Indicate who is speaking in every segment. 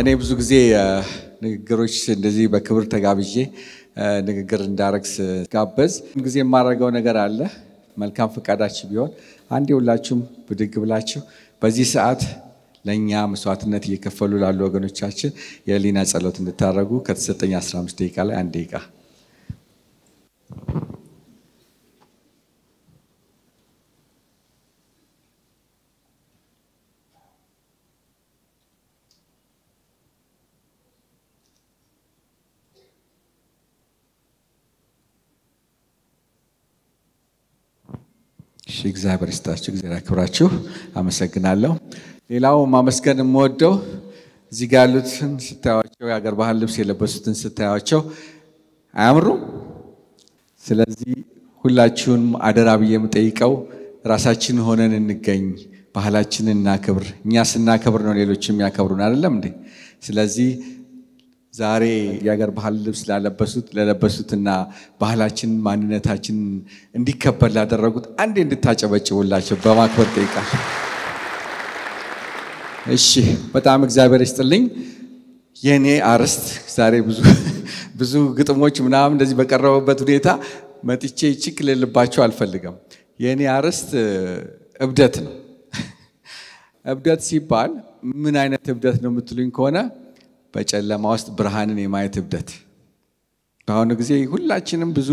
Speaker 1: እኔ ብዙ ጊዜ ንግግሮች እንደዚህ በክብር ተጋብዤ ንግግር እንዳረግ ስጋበዝ ጊዜ የማደርገው ነገር አለ። መልካም ፈቃዳችሁ ቢሆን አንድ ሁላችሁም ብድግ ብላችሁ በዚህ ሰዓት ለእኛ መስዋዕትነት እየከፈሉ ላሉ ወገኖቻችን የህሊና ጸሎት እንድታደረጉ ከተሰጠኝ 15 ደቂቃ ላይ አንድ ደቂቃ እሺ እግዚአብሔር ይስጣችሁ፣ እግዚአብሔር ያክብራችሁ። አመሰግናለሁ። ሌላው ማመስገን የምወደው እዚህ ጋር ያሉትን ስታያቸው የአገር ባህል ልብስ የለበሱትን ስታያቸው አያምሩም? ስለዚህ ሁላችሁንም አደራ ብዬ የምጠይቀው ራሳችን ሆነን እንገኝ፣ ባህላችንን እናክብር። እኛ ስናከብር ነው ሌሎች የሚያከብሩን አይደለም እንዴ? ስለዚህ ዛሬ የሀገር ባህል ልብስ ላለበሱት ለለበሱትና ባህላችን ማንነታችን እንዲከበር ላደረጉት አንዴ እንድታጨበጭቡላቸው በማክበር ጠይቃል። እሺ፣ በጣም እግዚአብሔር ይስጥልኝ። የእኔ አርዕስት ዛሬ ብዙ ብዙ ግጥሞች ምናምን እንደዚህ በቀረበበት ሁኔታ መጥቼ ችክ ልልባቸው አልፈልግም። የእኔ አርዕስት እብደት ነው። እብደት ሲባል ምን አይነት እብደት ነው የምትሉኝ ከሆነ በጨለማ ውስጥ ብርሃንን የማየት እብደት በአሁኑ ጊዜ ሁላችንም ብዙ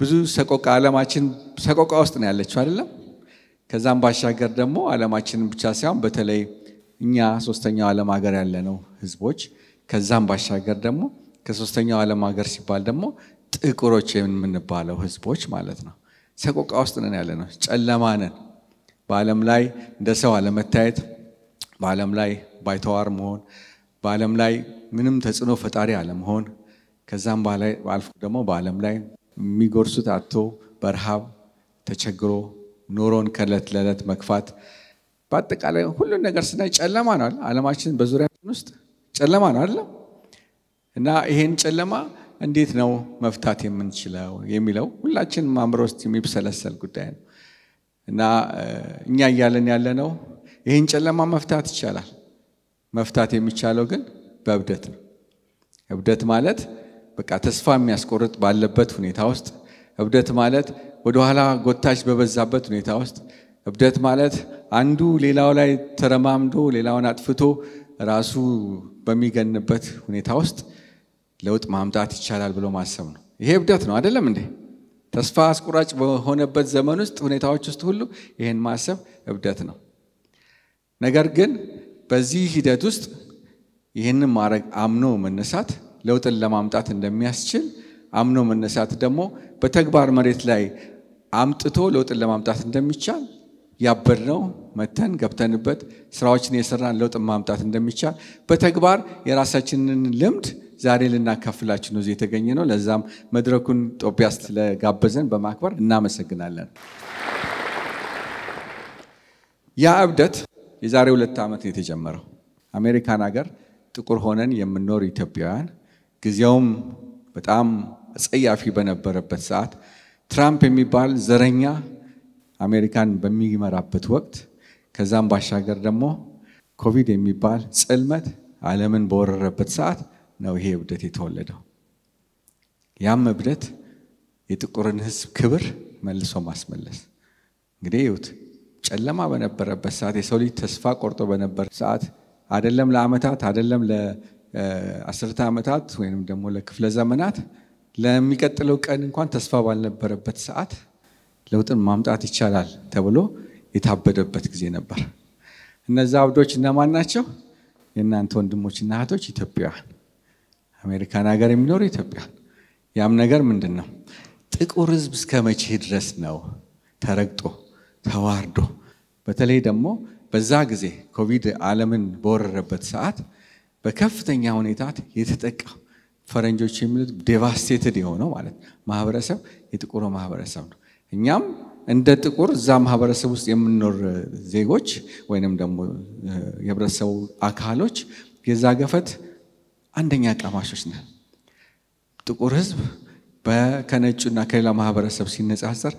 Speaker 1: ብዙ ሰቆቃ ዓለማችን ሰቆቃ ውስጥ ነው ያለችው አይደለም። ከዛም ባሻገር ደግሞ ዓለማችንን ብቻ ሳይሆን በተለይ እኛ ሶስተኛው ዓለም ሀገር ያለነው ህዝቦች ከዛም ባሻገር ደግሞ ከሶስተኛው ዓለም ሀገር ሲባል ደግሞ ጥቁሮች የምንባለው ህዝቦች ማለት ነው። ሰቆቃ ውስጥ ነን ያለ ነው። ጨለማ ነን። በዓለም ላይ እንደ ሰው አለመታየት፣ በዓለም ላይ ባይተዋር መሆን በዓለም ላይ ምንም ተጽዕኖ ፈጣሪ አለመሆን ከዛም አልፎ ደግሞ በዓለም ላይ የሚጎርሱት አቶ በረሃብ ተቸግሮ ኑሮን ከለት ለዕለት መግፋት በአጠቃላይ ሁሉን ነገር ስናይ ጨለማ ነው። ዓለማችን በዙሪያችን ውስጥ ጨለማ ነው አለ እና ይሄን ጨለማ እንዴት ነው መፍታት የምንችለው የሚለው ሁላችንም አእምሮ ውስጥ የሚብሰለሰል ጉዳይ ነው እና እኛ እያለን ያለ ነው ይህን ጨለማ መፍታት ይቻላል። መፍታት የሚቻለው ግን በእብደት ነው። እብደት ማለት በቃ ተስፋ የሚያስቆርጥ ባለበት ሁኔታ ውስጥ፣ እብደት ማለት ወደኋላ ጎታች በበዛበት ሁኔታ ውስጥ፣ እብደት ማለት አንዱ ሌላው ላይ ተረማምዶ ሌላውን አጥፍቶ ራሱ በሚገንበት ሁኔታ ውስጥ ለውጥ ማምጣት ይቻላል ብሎ ማሰብ ነው። ይሄ እብደት ነው አይደለም እንዴ? ተስፋ አስቆራጭ በሆነበት ዘመን ውስጥ ሁኔታዎች ውስጥ ሁሉ ይህን ማሰብ እብደት ነው። ነገር ግን በዚህ ሂደት ውስጥ ይህንን ማድረግ አምኖ መነሳት ለውጥን ለማምጣት እንደሚያስችል አምኖ መነሳት ደግሞ በተግባር መሬት ላይ አምጥቶ ለውጥን ለማምጣት እንደሚቻል ነው መተን ገብተንበት ስራዎችን የሰራን ለውጥን ማምጣት እንደሚቻል በተግባር የራሳችንን ልምድ ዛሬ ልናካፍላችሁ ነው የተገኘ ነው። ለዛም መድረኩን ጦቢያስ ስለጋበዘን በማክበር እናመሰግናለን። ያ እብደት የዛሬ ሁለት ዓመት ነው የተጀመረው። አሜሪካን ሀገር ጥቁር ሆነን የምንኖር ኢትዮጵያውያን ጊዜውም በጣም አጸያፊ በነበረበት ሰዓት ትራምፕ የሚባል ዘረኛ አሜሪካን በሚመራበት ወቅት ከዛም ባሻገር ደግሞ ኮቪድ የሚባል ጽልመት ዓለምን በወረረበት ሰዓት ነው ይሄ እብደት የተወለደው። ያም እብደት የጥቁርን ሕዝብ ክብር መልሶ ማስመለስ እንግዲህ ይሁት ጨለማ በነበረበት ሰዓት የሰው ልጅ ተስፋ ቆርጦ በነበር ሰዓት አደለም ለአመታት አደለም ለአስርተ ዓመታት ወይም ደግሞ ለክፍለ ዘመናት ለሚቀጥለው ቀን እንኳን ተስፋ ባልነበረበት ሰዓት ለውጥን ማምጣት ይቻላል ተብሎ የታበደበት ጊዜ ነበር። እነዛ አብዶች እነማን ናቸው? የእናንተ ወንድሞችና እህቶች ኢትዮጵያውያን፣ አሜሪካን ሀገር የሚኖሩ ኢትዮጵያ ያም ነገር ምንድን ነው? ጥቁር ህዝብ እስከ መቼ ድረስ ነው ተረግጦ ተዋርዶ በተለይ ደግሞ በዛ ጊዜ ኮቪድ ዓለምን በወረረበት ሰዓት በከፍተኛ ሁኔታ የተጠቃ ፈረንጆች የሚሉት ዴቫስቴትድ የሆነው ማለት ማህበረሰብ የጥቁሩ ማህበረሰብ ነው። እኛም እንደ ጥቁር እዛ ማህበረሰብ ውስጥ የምንኖር ዜጎች ወይንም ደግሞ የህብረተሰቡ አካሎች የዛ ገፈት አንደኛ ቀማሾች ነን። ጥቁር ህዝብ ከነጩና ከሌላ ማህበረሰብ ሲነጻጸር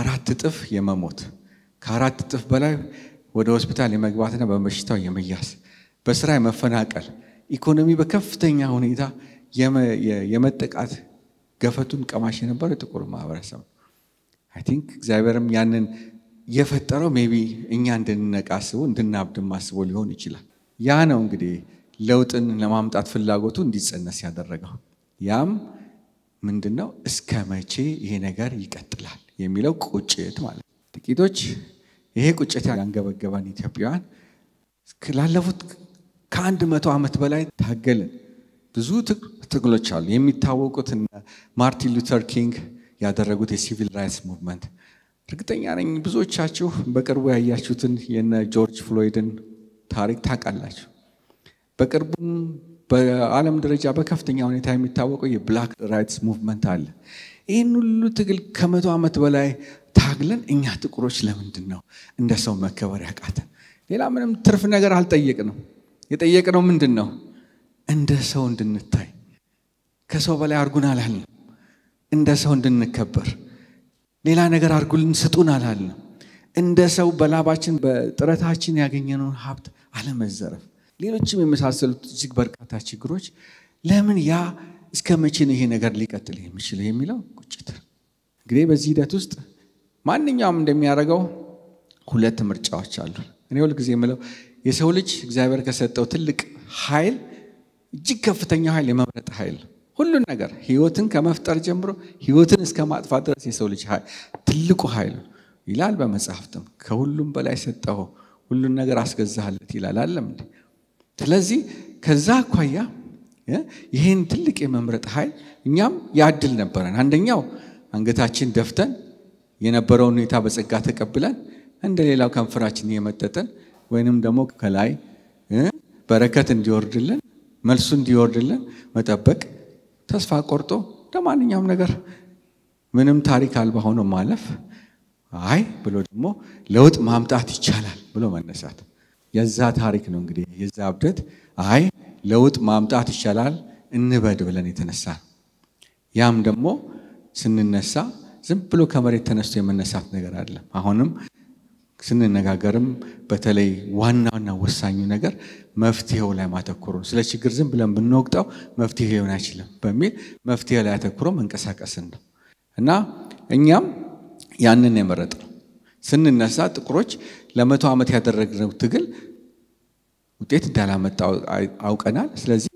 Speaker 1: አራት እጥፍ የመሞት ከአራት እጥፍ በላይ ወደ ሆስፒታል የመግባትና በበሽታው የመያዝ በስራ የመፈናቀል ኢኮኖሚ በከፍተኛ ሁኔታ የመጠቃት ገፈቱን ቀማሽ የነበረው የጥቁር ማህበረሰብ ነው። አይ ቲንክ እግዚአብሔርም ያንን የፈጠረው ሜቢ ቢ እኛ እንድንነቃ አስቦ እንድናብድም አስቦ ሊሆን ይችላል። ያ ነው እንግዲህ ለውጥን ለማምጣት ፍላጎቱ እንዲጸነስ ያደረገው። ያም ምንድን ነው? እስከ መቼ ይሄ ነገር ይቀጥላል የሚለው ቁጭት ማለት ጥቂቶች ይሄ ቁጭት ያንገበገበን ኢትዮጵያውያን ላለፉት ከአንድ መቶ ዓመት በላይ ታገልን። ብዙ ትግሎች አሉ። የሚታወቁት ማርቲን ሉተር ኪንግ ያደረጉት የሲቪል ራይትስ ሙቭመንት እርግጠኛ ነኝ ብዙዎቻችሁ በቅርቡ ያያችሁትን የነ ጆርጅ ፍሎይድን ታሪክ ታውቃላችሁ። በቅርቡም በዓለም ደረጃ በከፍተኛ ሁኔታ የሚታወቀው የብላክ ራይትስ ሙቭመንት አለ። ይህን ሁሉ ትግል ከመቶ ዓመት በላይ ታግለን እኛ ጥቁሮች ለምንድን ነው እንደ ሰው መከበር ያቃተን? ሌላ ምንም ትርፍ ነገር አልጠየቅንም። የጠየቅነው ምንድን ነው? እንደ ሰው እንድንታይ ከሰው በላይ አርጉን አላልንም። እንደ ሰው እንድንከበር ሌላ ነገር አርጉልን ስጡን አላልንም። እንደ ሰው በላባችን በጥረታችን ያገኘነውን ሀብት አለመዘረፍ፣ ሌሎችም የመሳሰሉት እጅግ በርካታ ችግሮች ለምን ያ እስከ መቼ ነው ይሄ ነገር ሊቀጥል የሚችለው የሚለው ቁጭት እንግዲህ በዚህ ሂደት ውስጥ ማንኛውም እንደሚያደርገው ሁለት ምርጫዎች አሉ እኔ ሁል ጊዜ የምለው የሰው ልጅ እግዚአብሔር ከሰጠው ትልቅ ኃይል እጅግ ከፍተኛ ኃይል የመምረጥ ኃይል ሁሉን ነገር ህይወትን ከመፍጠር ጀምሮ ህይወትን እስከ ማጥፋት ድረስ የሰው ልጅ ትልቁ ኃይል ይላል በመጽሐፍትም ከሁሉም በላይ ሰጠው ሁሉን ነገር አስገዛለት ይላል አለም ስለዚህ ከዛ አኳያ ይህን ትልቅ የመምረጥ ኃይል እኛም ያድል ነበረን አንደኛው አንገታችን ደፍተን የነበረውን ሁኔታ በጸጋ ተቀብለን እንደ ሌላው ከንፈራችን የመጠጠን ወይንም ደግሞ ከላይ በረከት እንዲወርድልን መልሱ እንዲወርድልን መጠበቅ ተስፋ ቆርጦ ለማንኛውም ነገር ምንም ታሪክ አልባ ሆኖ ማለፍ አይ ብሎ ደግሞ ለውጥ ማምጣት ይቻላል ብሎ መነሳት የዛ ታሪክ ነው እንግዲህ የዛ እብደት አይ ለውጥ ማምጣት ይቻላል እንበድ ብለን የተነሳ ያም ደግሞ ስንነሳ ዝም ብሎ ከመሬት ተነስቶ የመነሳት ነገር አለ አሁንም ስንነጋገርም በተለይ ዋና ዋና ወሳኙ ነገር መፍትሄው ላይ ማተኮሩ ስለ ችግር ዝም ብለን ብንወቅጠው መፍትሄ ሊሆን አይችልም በሚል መፍትሄ ላይ አተኩሮ መንቀሳቀስን ነው እና እኛም ያንን የመረጥ ነው ስንነሳ ጥቁሮች ለመቶ ዓመት ያደረግነው ትግል ውጤት እንዳላመጣ አውቀናል። ስለዚህ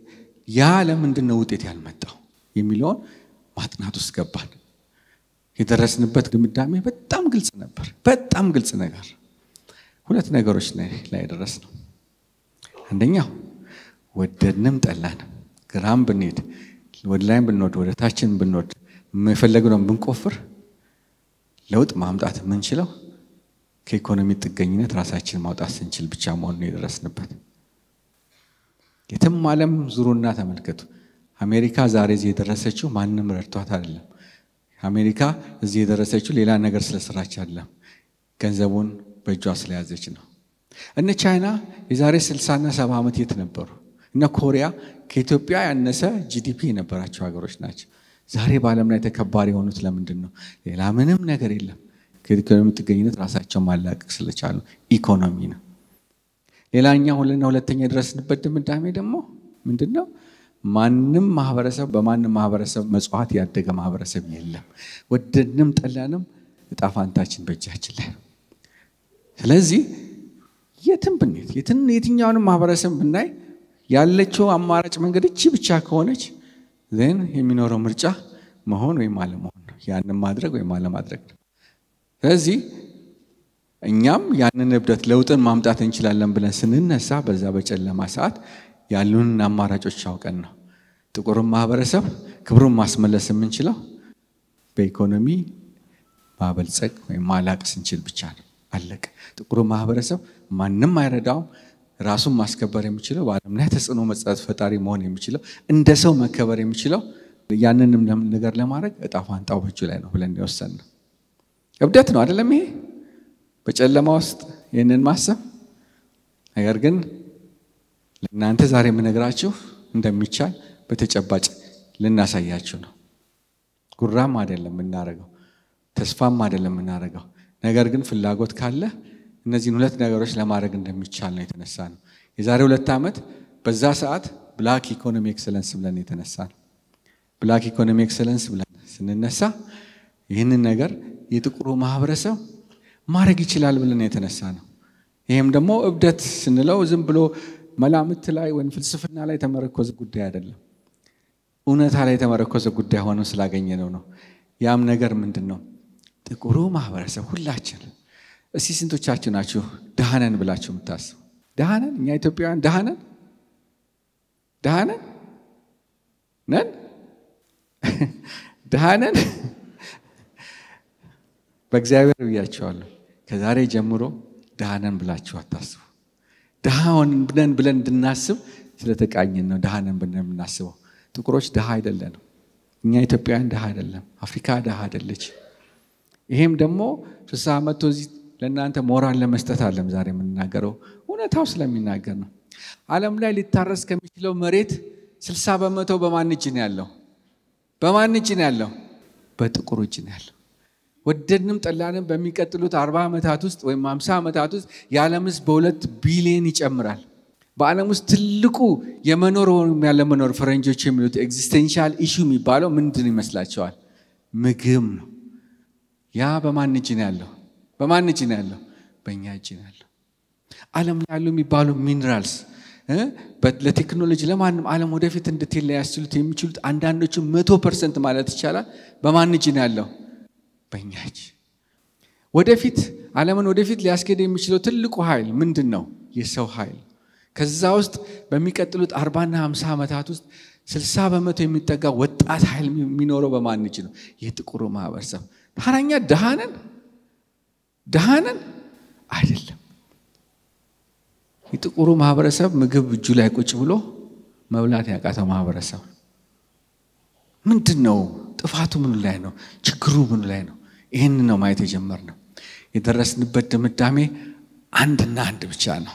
Speaker 1: ያ ለምንድነው ውጤት ያልመጣው የሚለውን ማጥናት ውስጥ ገባል የደረስንበት ድምዳሜ በጣም ግልጽ ነበር። በጣም ግልጽ ነገር ሁለት ነገሮች ላይ ደረስ ነው። አንደኛው ወደድንም ጠላንም ግራም ብንሄድ ወደ ላይም ብንወድ ወደ ታችን ብንወድ የፈለግነውን ብንቆፍር ለውጥ ማምጣት የምንችለው ከኢኮኖሚ ጥገኝነት ራሳችን ማውጣት ስንችል ብቻ መሆኑን የደረስንበት። የትም ዓለም ዙሩና ተመልከቱ። አሜሪካ ዛሬ የደረሰችው ማንም ረድቷት አይደለም። አሜሪካ እዚህ የደረሰችው ሌላ ነገር ስለሰራች አለም። ገንዘቡን በእጇ ስለያዘች ነው። እነ ቻይና የዛሬ 60ና 70 ዓመት የት ነበሩ? እነ ኮሪያ ከኢትዮጵያ ያነሰ ጂዲፒ የነበራቸው ሀገሮች ናቸው። ዛሬ በዓለም ላይ ተከባሪ የሆኑት ለምንድን ነው? ሌላ ምንም ነገር የለም። ከኢኮኖሚ ጥገኝነት ራሳቸው ማላቀቅ ስለቻሉ ኢኮኖሚ ነው። ሌላኛ ሁለና ሁለተኛ የደረስንበት ድምዳሜ ደግሞ ምንድን ነው? ማንም ማህበረሰብ በማንም ማህበረሰብ መጽዋት ያደገ ማህበረሰብ የለም። ወደንም ጠላንም እጣፋንታችን በእጃችን ላይ ስለዚህ የትም ብንሄድ የትኛውንም ማህበረሰብ ብናይ ያለችው አማራጭ መንገድ እቺ ብቻ ከሆነች ዜን የሚኖረው ምርጫ መሆን ወይም አለመሆን ነው። ያንም ማድረግ ወይም አለማድረግ ነው። ስለዚህ እኛም ያንን እብደት ለውጥን ማምጣት እንችላለን ብለን ስንነሳ በዛ በጨለማ ሰዓት ያሉንን አማራጮች አውቀን ነው። ጥቁርን ማህበረሰብ ክብሩን ማስመለስ የምንችለው በኢኮኖሚ ማበልጸግ ወይም ማላቅ ስንችል ብቻ ነው። አለቀ። ጥቁሩ ማህበረሰብ ማንም አይረዳውም። ራሱን ማስከበር የሚችለው በአለም ላይ ተጽዕኖ መጽት ፈጣሪ መሆን የሚችለው እንደ ሰው መከበር የሚችለው ያንንም ነገር ለማድረግ እጣ ፋንታው በእጁ ላይ ነው ብለን የወሰን ነው። እብደት ነው አደለም ይሄ በጨለማ ውስጥ ይህንን ማሰብ ነገር ግን ለእናንተ ዛሬ የምነግራችሁ እንደሚቻል በተጨባጭ ልናሳያችሁ ነው። ጉራም አይደለም የምናደርገው፣ ተስፋም አይደለም የምናደርገው። ነገር ግን ፍላጎት ካለ እነዚህን ሁለት ነገሮች ለማድረግ እንደሚቻል ነው የተነሳ ነው። የዛሬ ሁለት ዓመት በዛ ሰዓት ብላክ ኢኮኖሚ ኤክሰለንስ ብለን የተነሳ ነው። ብላክ ኢኮኖሚ ኤክሰለንስ ብለን ስንነሳ ይህንን ነገር የጥቁሩ ማህበረሰብ ማድረግ ይችላል ብለን የተነሳ ነው። ይህም ደግሞ እብደት ስንለው ዝም ብሎ መላምት ላይ ወይም ፍልስፍና ላይ ተመረኮዝ ጉዳይ አይደለም። እውነታ ላይ የተመረኮዘ ጉዳይ ሆኖ ስላገኘ ነው ነው። ያም ነገር ምንድን ነው? ጥቁሩ ማህበረሰብ ሁላችን፣ እስቲ ስንቶቻችሁ ናችሁ ደሃነን ብላችሁ የምታስቡ? ደሃነን እኛ ኢትዮጵያውያን ደሃነን ደሃነን ነን ደሃነን በእግዚአብሔር ብያቸዋለሁ። ከዛሬ ጀምሮ ደሃነን ብላችሁ አታስቡ። ደሃ ብለን እንድናስብ ስለተቃኝን ነው ደሃነን ብለን የምናስበው። ጥቁሮች ድሃ አይደለንም። እኛ ኢትዮጵያውያን ድሃ አይደለም። አፍሪካ ድሃ አይደለች። ይሄም ደግሞ ስሳ መቶ እዚህ ለእናንተ ሞራል ለመስጠት አለም ዛሬ የምንናገረው እውነታው ስለሚናገር ነው። ዓለም ላይ ሊታረስ ከሚችለው መሬት ስልሳ በመቶ በማን እጅ ነው ያለው? በማን እጅ ነው ያለው? በጥቁር እጅ ነው ያለው። ወደድንም ጠላንም በሚቀጥሉት አርባ ዓመታት ውስጥ ወይም አምሳ ዓመታት ውስጥ የዓለም ህዝብ በሁለት ቢሊዮን ይጨምራል። በዓለም ውስጥ ትልቁ የመኖር ወይም ያለመኖር ፈረንጆች የሚሉት ኤግዚስቴንሻል ኢሹ የሚባለው ምንድን ይመስላቸዋል? ምግብ ነው። ያ በማን እጅ ነው ያለው? በማን እጅ ነው ያለው? በእኛ እጅ ነው ያለው። ዓለም ላይ ያሉ የሚባሉ ሚኒራልስ ለቴክኖሎጂ ለማንም ዓለም ወደፊት እንድትሄድ ያስችሉት የሚችሉት አንዳንዶቹ መቶ ፐርሰንት ማለት ይቻላል በማን እጅ ነው ያለው? በእኛ እጅ። ወደፊት ዓለምን ወደፊት ሊያስኬድ የሚችለው ትልቁ ኃይል ምንድን ነው? የሰው ኃይል ከዛ ውስጥ በሚቀጥሉት አርባና ሀምሳ ዓመታት ውስጥ ስልሳ በመቶ የሚጠጋ ወጣት ኃይል የሚኖረው በማንች እጅ ነው? የጥቁሩ ማህበረሰብ። ታራኛ ድሃንን ድሃነን አይደለም። የጥቁሩ ማህበረሰብ ምግብ እጁ ላይ ቁጭ ብሎ መብላት ያቃተው ማህበረሰብ ምንድን ነው? ጥፋቱ ምኑ ላይ ነው? ችግሩ ምኑ ላይ ነው? ይህን ነው ማየት የጀመርነው። የደረስንበት ድምዳሜ አንድና አንድ ብቻ ነው።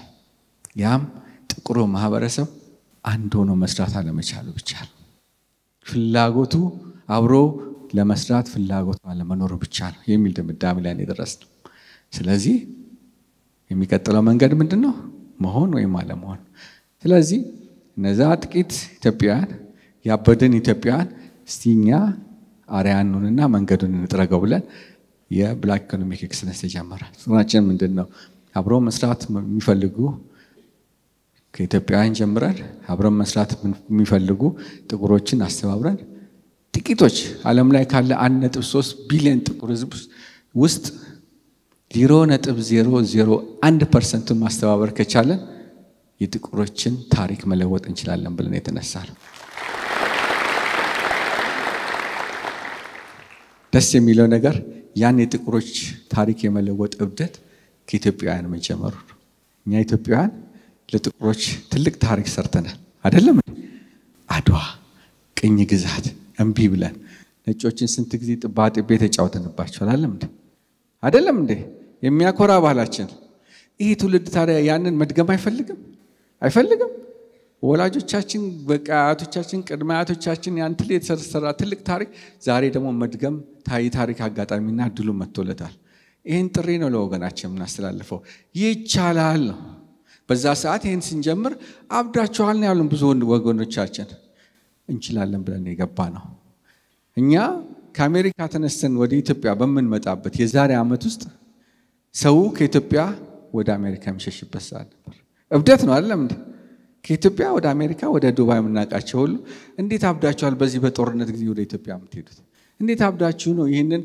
Speaker 1: ያም ጥቁሩ ማህበረሰብ አንድ ሆኖ መስራት አለመቻሉ ብቻ ነው። ፍላጎቱ አብሮ ለመስራት ፍላጎቱ አለመኖሩ ብቻ ነው የሚል ድምዳሜ ላይ የደረስ ነው። ስለዚህ የሚቀጥለው መንገድ ምንድን ነው? መሆን ወይም አለመሆን። ስለዚህ እነዛ ጥቂት ኢትዮጵያውያን ያበድን ኢትዮጵያውያን እስቲ አርያኑንና መንገዱን እንጥረገው ብለን የብላክ ኢኮኖሚክ ኤክስለንስ ተጀመረ። ጽናችን ምንድን ነው? አብሮ መስራት የሚፈልጉ ከኢትዮጵያውያን ጀምረን አብረን መስራት የሚፈልጉ ጥቁሮችን አስተባብረን ጥቂቶች ዓለም ላይ ካለ አንድ ነጥብ ሶስት ቢሊዮን ጥቁር ህዝብ ውስጥ ዜሮ ነጥብ ዜሮ ዜሮ አንድ ፐርሰንቱን ማስተባበር ከቻለን የጥቁሮችን ታሪክ መለወጥ እንችላለን ብለን የተነሳ ነው። ደስ የሚለው ነገር ያን የጥቁሮች ታሪክ የመለወጥ እብደት ከኢትዮጵያውያን መጀመሩ ነው። እኛ ኢትዮጵያውያን ለጥቁሮች ትልቅ ታሪክ ሰርተናል አደለም አድዋ ቅኝ ግዛት እምቢ ብለን ነጮችን ስንት ጊዜ ጥባጥቤ ተጫውተንባቸዋል አለም እንዴ አደለም እንዴ የሚያኮራ ባህላችን ይህ ትውልድ ታዲያ ያንን መድገም አይፈልግም አይፈልግም ወላጆቻችን በቃ አያቶቻችን ቅድመ አያቶቻችን ያን ትል የተሰራ ትልቅ ታሪክ ዛሬ ደግሞ መድገም ታይ ታሪክ አጋጣሚና እድሉ መጥቶለታል ይህን ጥሪ ነው ለወገናችን የምናስተላልፈው ይቻላል ነው በዛ ሰዓት ይህን ስንጀምር አብዳችኋል ነው ያሉን ብዙ ወገኖቻችን። እንችላለን ብለን የገባ ነው። እኛ ከአሜሪካ ተነስተን ወደ ኢትዮጵያ በምንመጣበት የዛሬ ዓመት ውስጥ ሰው ከኢትዮጵያ ወደ አሜሪካ የሚሸሽበት ሰዓት ነበር። እብደት ነው አለም ከኢትዮጵያ ወደ አሜሪካ ወደ ዱባይ የምናውቃቸው ሁሉ እንዴት አብዳችኋል በዚህ በጦርነት ጊዜ ወደ ኢትዮጵያ የምትሄዱት? እንዴት አብዳችሁ ነው ይህንን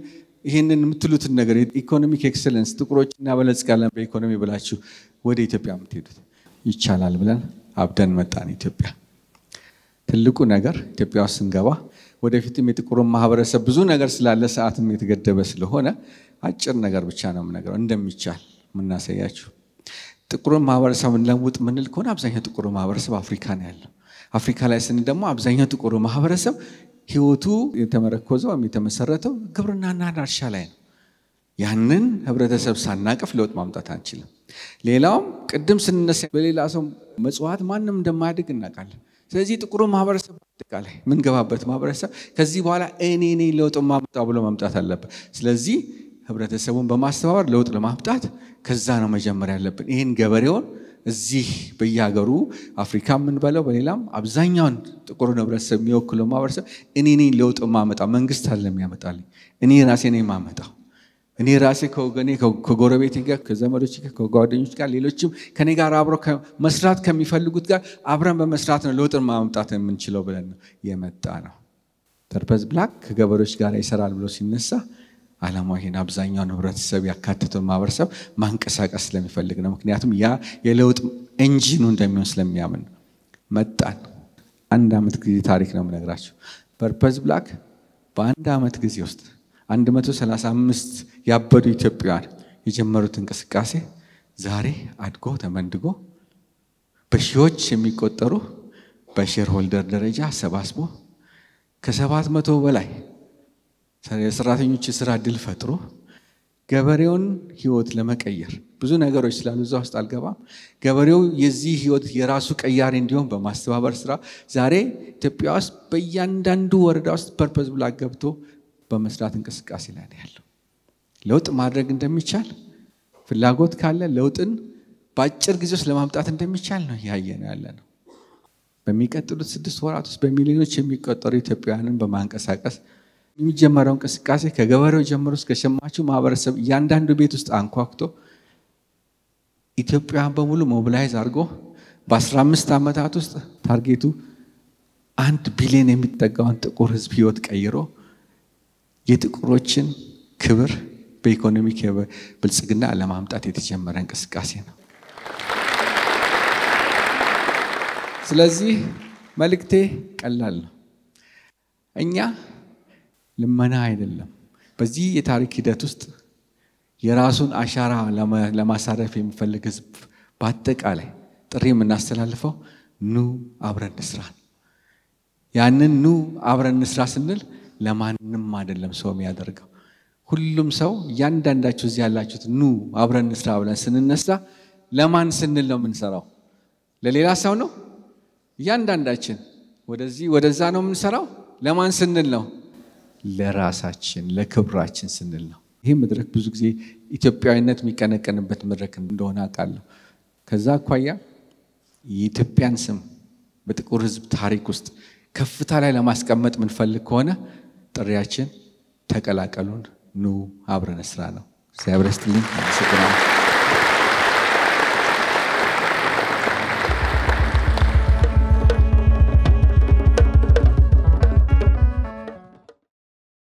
Speaker 1: ይህንን የምትሉትን ነገር ኢኮኖሚክ ኤክሰለንስ ጥቁሮች እናበለጽጋለን በኢኮኖሚ ብላችሁ ወደ ኢትዮጵያ የምትሄዱት ይቻላል ብለን አብደን መጣን ኢትዮጵያ። ትልቁ ነገር ኢትዮጵያ ውስጥ ስንገባ ወደፊትም የጥቁሩን ማህበረሰብ ብዙ ነገር ስላለ ሰዓትም የተገደበ ስለሆነ አጭር ነገር ብቻ ነው የምነገረው እንደሚቻል የምናሳያችሁ። ጥቁሩን ማህበረሰብ እንለውጥ ምንል ከሆነ አብዛኛው ጥቁሩ ማህበረሰብ አፍሪካ ነው ያለው። አፍሪካ ላይ ስን ደግሞ አብዛኛው ጥቁሩ ማህበረሰብ ህይወቱ የተመረኮዘው ወይም የተመሰረተው ግብርናና እርሻ ላይ ነው። ያንን ህብረተሰብ ሳናቅፍ ለውጥ ማምጣት አንችልም። ሌላውም ቅድም ስንነሳ በሌላ ሰው መጽዋት ማንም እንደማያድግ እናውቃለን። ስለዚህ ጥቁሩ ማህበረሰብ አጠቃላይ የምንገባበት ማህበረሰብ ከዚህ በኋላ እኔ ነኝ ለውጥ ማምጣ ብሎ መምጣት አለበት። ስለዚህ ህብረተሰቡን በማስተባበር ለውጥ ለማምጣት ከዛ ነው መጀመር ያለብን። ይህን ገበሬውን እዚህ በየሀገሩ አፍሪካ የምንበለው በሌላም አብዛኛውን ጥቁር ህብረተሰብ የሚወክለው ማህበረሰብ እኔ ነኝ ለውጥ ማመጣ መንግስት አለ የሚያመጣልኝ እኔ ራሴ ነ ማመጣው እኔ ራሴ ከወገኔ ከጎረቤት ጋር ከዘመዶች ጋር ከጓደኞች ጋር ሌሎችም ከኔ ጋር አብረው መስራት ከሚፈልጉት ጋር አብረን በመስራት ነው ለውጥን ማምጣት የምንችለው ብለን ነው የመጣ ነው ተርፐዝ ብላክ ከገበሬዎች ጋር ይሰራል ብሎ ሲነሳ አላማው አብዛኛው አብዛኛውን ህብረተሰብ ያካተተውን ማህበረሰብ ማንቀሳቀስ ስለሚፈልግ ነው ምክንያቱም ያ የለውጥ እንጂኑ እንደሚሆን ስለሚያምን መጣን አንድ አመት ጊዜ ታሪክ ነው ምነግራቸው ፐርፐዝ ብላክ በአንድ አመት ጊዜ ውስጥ 135 ያበዱ ኢትዮጵያውያን የጀመሩት እንቅስቃሴ ዛሬ አድጎ ተመንድጎ በሺዎች የሚቆጠሩ በሼር ሆልደር ደረጃ አሰባስቦ ከሰባት መቶ በላይ የሰራተኞች የስራ እድል ፈጥሮ ገበሬውን ህይወት ለመቀየር ብዙ ነገሮች ስላሉ እዛ ውስጥ አልገባም። ገበሬው የዚህ ህይወት የራሱ ቀያሪ እንዲሆን በማስተባበር ስራ ዛሬ ኢትዮጵያ ውስጥ በእያንዳንዱ ወረዳ ውስጥ ፐርፐዝ ብላ ገብቶ በመስራት እንቅስቃሴ ላይ ነው ያለው። ለውጥ ማድረግ እንደሚቻል ፍላጎት ካለ ለውጥን በአጭር ጊዜ ውስጥ ለማምጣት እንደሚቻል ነው ነው ያለ ነው። በሚቀጥሉት ስድስት ወራት ውስጥ በሚሊዮኖች የሚቆጠሩ ኢትዮጵያውያንን በማንቀሳቀስ የሚጀመረው እንቅስቃሴ ከገበሬው ጀምሮ እስከ ሸማቹ ማህበረሰብ እያንዳንዱ ቤት ውስጥ አንኳኩቶ ኢትዮጵያን በሙሉ ሞብላይዝ አድርጎ በ15 ዓመታት ውስጥ ታርጌቱ አንድ ቢሊዮን የሚጠጋውን ጥቁር ህዝብ ህይወት ቀይሮ የጥቁሮችን ክብር በኢኮኖሚ ብልጽግና ለማምጣት የተጀመረ እንቅስቃሴ ነው። ስለዚህ መልእክቴ ቀላል ነው። እኛ ልመና አይደለም። በዚህ የታሪክ ሂደት ውስጥ የራሱን አሻራ ለማሳረፍ የሚፈልግ ህዝብ በአጠቃላይ ጥሪ የምናስተላልፈው ኑ አብረን እንስራ። ያንን ኑ አብረን ስራ ስንል ለማንም አይደለም ሰው የሚያደርገው። ሁሉም ሰው እያንዳንዳችሁ እዚህ ያላችሁት ኑ አብረን እንስራ ብለን ስንነሳ ለማን ስንል ነው የምንሰራው? ለሌላ ሰው ነው? እያንዳንዳችን ወደዚህ ወደዛ ነው የምንሰራው። ለማን ስንል ነው? ለራሳችን ለክብራችን ስንል ነው። ይህ መድረክ ብዙ ጊዜ ኢትዮጵያዊነት የሚቀነቀንበት መድረክ እንደሆነ አውቃለሁ። ከዛ አኳያ የኢትዮጵያን ስም በጥቁር ህዝብ ታሪክ ውስጥ ከፍታ ላይ ለማስቀመጥ ምንፈልግ ከሆነ ጥሪያችን ተቀላቀሉን፣ ኑ አብረን ስራ ነው። እግዚአብሔር ይስጥልኝ።